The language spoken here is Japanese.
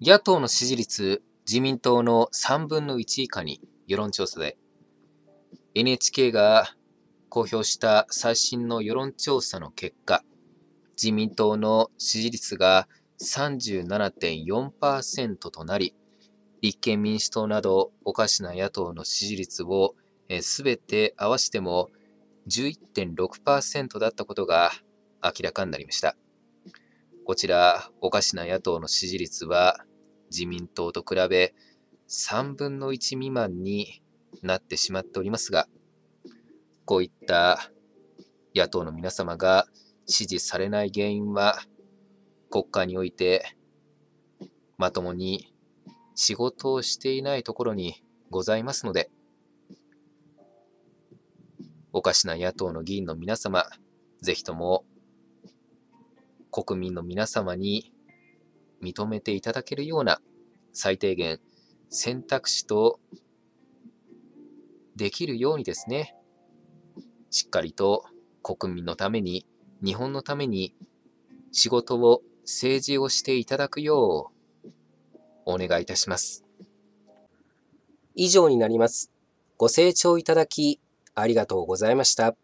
野党の支持率、自民党の3分の1以下に世論調査で、NHK が公表した最新の世論調査の結果、自民党の支持率が37.4%となり、立憲民主党などおかしな野党の支持率をすべて合わせても11.6%だったことが明らかになりました。こちら、おかしな野党の支持率は自民党と比べ3分の1未満になってしまっておりますが、こういった野党の皆様が支持されない原因は、国家においてまともに仕事をしていないところにございますので、おかしな野党の議員の皆様、ぜひとも国民の皆様に認めていただけるような最低限選択肢とできるようにですね、しっかりと国民のために、日本のために仕事を、政治をしていただくようお願いいたします。以上になります。ご清聴いただきありがとうございました。